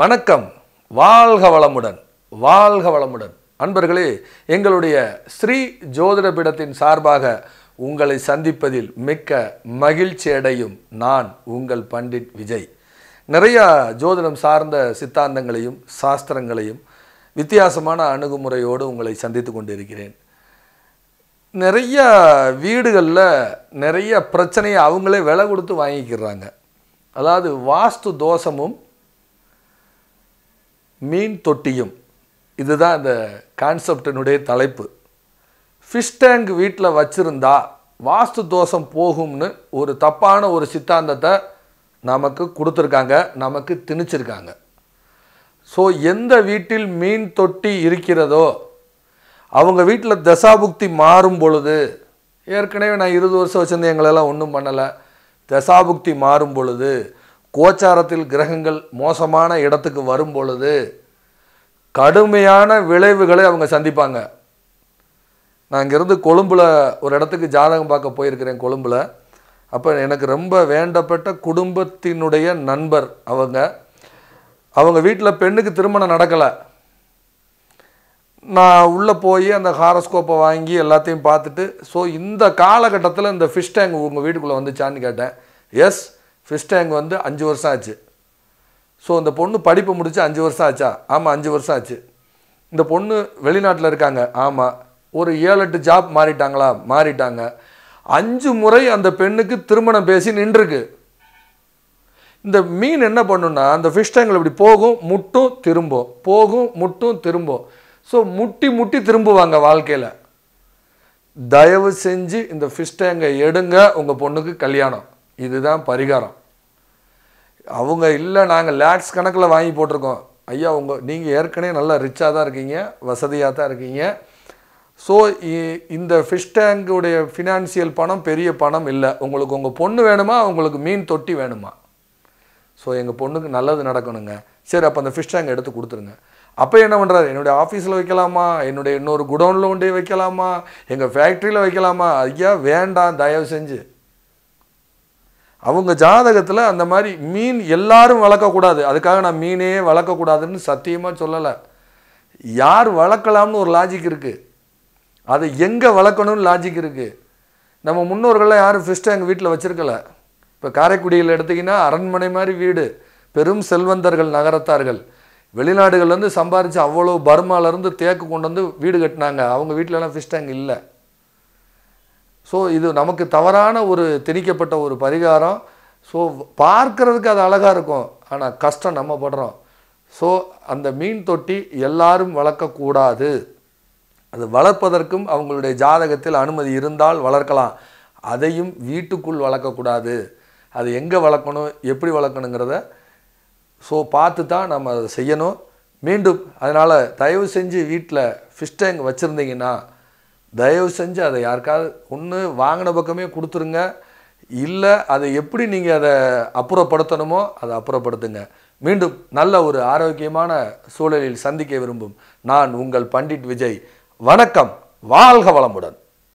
வணக்கம் வாழ்க வளமுடன் வாழ்க வளமுடன் அன்பர்களே எங்களுடைய ஸ்ரீ ஜோதிட பீடத்தின் சார்பாக உங்களை சந்திப்பதில் மிக்க மகிழ்ச்சி அடையும் நான் உங்கள் பண்டிட் விஜய் நிறையா ஜோதிடம் சார்ந்த சித்தாந்தங்களையும் சாஸ்திரங்களையும் வித்தியாசமான அணுகுமுறையோடு உங்களை சந்தித்து கொண்டிருக்கிறேன் நிறைய வீடுகளில் நிறைய பிரச்சனையை அவங்களே விலை கொடுத்து வாங்கிக்கிறாங்க அதாவது வாஸ்து தோஷமும் மீன் தொட்டியும் இதுதான் இந்த கான்செப்டினுடைய தலைப்பு ஃபிஷ் டேங்க் வீட்டில் வச்சுருந்தா வாஸ்து தோஷம் போகும்னு ஒரு தப்பான ஒரு சித்தாந்தத்தை நமக்கு கொடுத்துருக்காங்க நமக்கு திணிச்சிருக்காங்க ஸோ எந்த வீட்டில் மீன் தொட்டி இருக்கிறதோ அவங்க வீட்டில் தசாபுக்தி மாறும் பொழுது ஏற்கனவே நான் இருபது வருஷம் வச்சுருந்தேன் எங்களெல்லாம் ஒன்றும் பண்ணலை தசாபுக்தி மாறும் பொழுது கோச்சாரத்தில் கிரகங்கள் மோசமான இடத்துக்கு வரும் பொழுது கடுமையான விளைவுகளை அவங்க சந்திப்பாங்க நான் இங்கேருந்து கொழும்பில் ஒரு இடத்துக்கு ஜாதகம் பார்க்க போயிருக்கிறேன் கொழும்பில் அப்போ எனக்கு ரொம்ப வேண்டப்பட்ட குடும்பத்தினுடைய நண்பர் அவங்க அவங்க வீட்டில் பெண்ணுக்கு திருமணம் நடக்கலை நான் உள்ளே போய் அந்த ஹாரஸ்கோப்பை வாங்கி எல்லாத்தையும் பார்த்துட்டு ஸோ இந்த காலகட்டத்தில் இந்த ஃபிஷ் டேங்க் உங்கள் வீட்டுக்குள்ளே வந்துச்சான்னு கேட்டேன் எஸ் ஃபிஷ் டேங்க் வந்து அஞ்சு வருஷம் ஆச்சு ஸோ இந்த பொண்ணு படிப்பு முடித்து அஞ்சு வருஷம் ஆச்சா ஆமாம் அஞ்சு வருஷம் ஆச்சு இந்த பொண்ணு வெளிநாட்டில் இருக்காங்க ஆமாம் ஒரு ஏழு எட்டு ஜாப் மாறிட்டாங்களா மாறிட்டாங்க அஞ்சு முறை அந்த பெண்ணுக்கு திருமணம் பேசி நின்றுருக்கு இந்த மீன் என்ன பண்ணுன்னா அந்த ஃபிஷ் டேங்கில் இப்படி போகும் முட்டும் திரும்பும் போகும் முட்டும் திரும்பும் ஸோ முட்டி முட்டி திரும்புவாங்க வாழ்க்கையில் தயவு செஞ்சு இந்த ஃபிஷ் டேங்கை எடுங்க உங்கள் பொண்ணுக்கு கல்யாணம் இதுதான் பரிகாரம் அவங்க இல்லை நாங்கள் லேக்ஸ் கணக்கில் வாங்கி போட்டிருக்கோம் ஐயா உங்கள் நீங்கள் ஏற்கனவே நல்லா ரிச்சாக தான் இருக்கீங்க வசதியாக தான் இருக்கீங்க ஸோ இந்த ஃபிஷ் டேங்குடைய ஃபினான்சியல் பணம் பெரிய பணம் இல்லை உங்களுக்கு உங்கள் பொண்ணு வேணுமா உங்களுக்கு மீன் தொட்டி வேணுமா ஸோ எங்கள் பொண்ணுக்கு நல்லது நடக்கணுங்க சரி அப்போ அந்த ஃபிஷ் டேங்க் எடுத்து கொடுத்துருங்க அப்போ என்ன பண்ணுறாரு என்னுடைய ஆஃபீஸில் வைக்கலாமா என்னுடைய இன்னொரு குடௌனில் ஒன்றே வைக்கலாமா எங்கள் ஃபேக்ட்ரியில் வைக்கலாமா ஐயா வேண்டாம் தயவு செஞ்சு அவங்க ஜாதகத்தில் அந்த மாதிரி மீன் எல்லாரும் வளர்க்கக்கூடாது அதுக்காக நான் மீனே வளர்க்கக்கூடாதுன்னு சத்தியமாக சொல்லலை யார் வளர்க்கலாம்னு ஒரு லாஜிக் இருக்குது அதை எங்கே வளர்க்கணும்னு லாஜிக் இருக்குது நம்ம முன்னோர்கள்லாம் யாரும் ஃபிஸ்ட்டு எங்கள் வீட்டில் வச்சுருக்கல இப்போ காரைக்குடியில் எடுத்திங்கன்னா அரண்மனை மாதிரி வீடு பெரும் செல்வந்தர்கள் நகரத்தார்கள் வெளிநாடுகள்லேருந்து சம்பாரித்து அவ்வளோ பர்மாலேருந்து தேக்கு கொண்டு வந்து வீடு கட்டினாங்க அவங்க வீட்டிலலாம் ஃபிஸ்ட் டேங்க் இல்லை ஸோ இது நமக்கு தவறான ஒரு திணிக்கப்பட்ட ஒரு பரிகாரம் ஸோ பார்க்குறதுக்கு அது அழகாக இருக்கும் ஆனால் கஷ்டம் நம்ம படுறோம் ஸோ அந்த மீன் தொட்டி எல்லாரும் வளர்க்கக்கூடாது அது வளர்ப்பதற்கும் அவங்களுடைய ஜாதகத்தில் அனுமதி இருந்தால் வளர்க்கலாம் அதையும் வீட்டுக்குள் வளர்க்கக்கூடாது அது எங்கே வளர்க்கணும் எப்படி வளர்க்கணுங்கிறத ஸோ பார்த்து தான் நம்ம அதை செய்யணும் மீண்டும் அதனால் தயவு செஞ்சு வீட்டில் ஃபிஷ் டேங்க் வச்சுருந்தீங்கன்னா தயவு செஞ்சு அதை யாருக்காவது ஒன்று வாங்கின பக்கமே கொடுத்துருங்க இல்லை அதை எப்படி நீங்கள் அதை அப்புறப்படுத்தணுமோ அதை அப்புறப்படுத்துங்க மீண்டும் நல்ல ஒரு ஆரோக்கியமான சூழலில் சந்திக்க விரும்பும் நான் உங்கள் பண்டிட் விஜய் வணக்கம் வாழ்க வளமுடன்